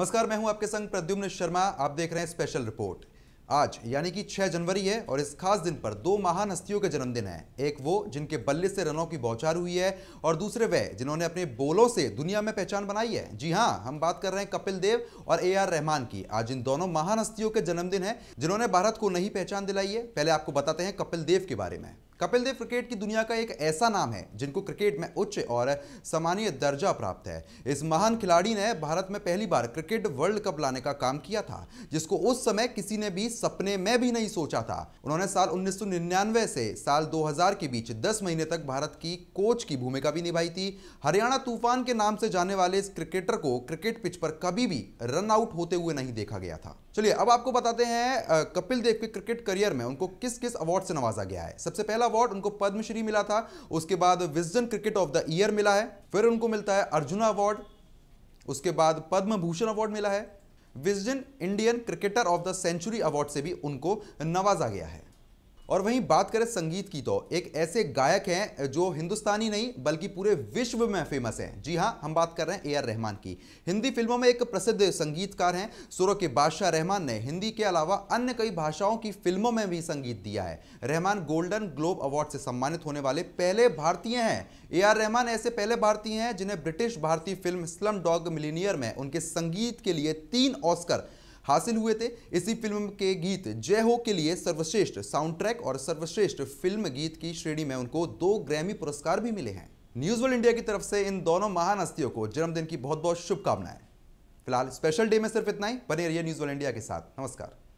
नमस्कार मैं हूं आपके संग प्रद्युम्न शर्मा आप देख रहे हैं स्पेशल रिपोर्ट आज यानी कि 6 जनवरी है और इस खास दिन पर दो महान हस्तियों के जन्मदिन है एक वो जिनके बल्ले से रनों की बौछार हुई है और दूसरे वह जिन्होंने अपने बोलों से दुनिया में पहचान बनाई है जी हाँ हम बात कर रहे हैं कपिल देव और ए आर रहमान की आज इन दोनों महान हस्तियों के जन्मदिन है जिन्होंने भारत को नहीं पहचान दिलाई है पहले आपको बताते हैं कपिल देव के बारे में कपिल देव क्रिकेट की दुनिया का एक ऐसा नाम है जिनको क्रिकेट में उच्च और सामान्य दर्जा प्राप्त है इस महान खिलाड़ी ने भारत में पहली बार क्रिकेट वर्ल्ड कप लाने का काम किया था जिसको उस समय किसी ने भी सपने में भी नहीं सोचा था उन्होंने साल 1999 से साल 2000 के बीच 10 महीने तक भारत की कोच की भूमिका भी निभाई थी हरियाणा तूफान के नाम से जाने वाले इस क्रिकेटर को क्रिकेट पिच पर कभी भी रन आउट होते हुए नहीं देखा गया था चलिए अब आपको बताते हैं कपिल देव के क्रिकेट करियर में उनको किस किस अवार्ड से नवाजा गया है सबसे पहला अवार्ड उनको पद्मश्री मिला था उसके बाद Wisden cricket of the year मिला है फिर उनको मिलता है अर्जुना अवार्ड उसके बाद पद्म भूषण अवार्ड मिला है Wisden Indian cricketer of the century award से भी उनको नवाजा गया है और वहीं बात करें संगीत की तो एक ऐसे गायक हैं जो हिंदुस्तानी नहीं बल्कि पूरे विश्व में फेमस हैं जी हाँ हम बात कर रहे हैं ए आर रहमान की हिंदी फिल्मों में एक प्रसिद्ध संगीतकार हैं सुरों के बादशाह रहमान ने हिंदी के अलावा अन्य कई भाषाओं की फिल्मों में भी संगीत दिया है रहमान गोल्डन ग्लोब अवार्ड से सम्मानित होने वाले पहले भारतीय हैं ए आर रहमान ऐसे पहले भारतीय हैं जिन्हें ब्रिटिश भारतीय फिल्म स्लम डॉग मिलीनियर में उनके संगीत के लिए तीन ऑस्कर हासिल हुए थे इसी फिल्म के गीत जय हो के लिए सर्वश्रेष्ठ साउंड ट्रैक और सर्वश्रेष्ठ फिल्म गीत की श्रेणी में उनको दो ग्रैमी पुरस्कार भी मिले हैं न्यूज वर्ल्ड इंडिया की तरफ से इन दोनों महान हस्तियों को जन्मदिन की बहुत बहुत शुभकामनाएं फिलहाल स्पेशल डे में सिर्फ इतना ही बने रहिए न्यूज वर्ल्ड इंडिया के साथ नमस्कार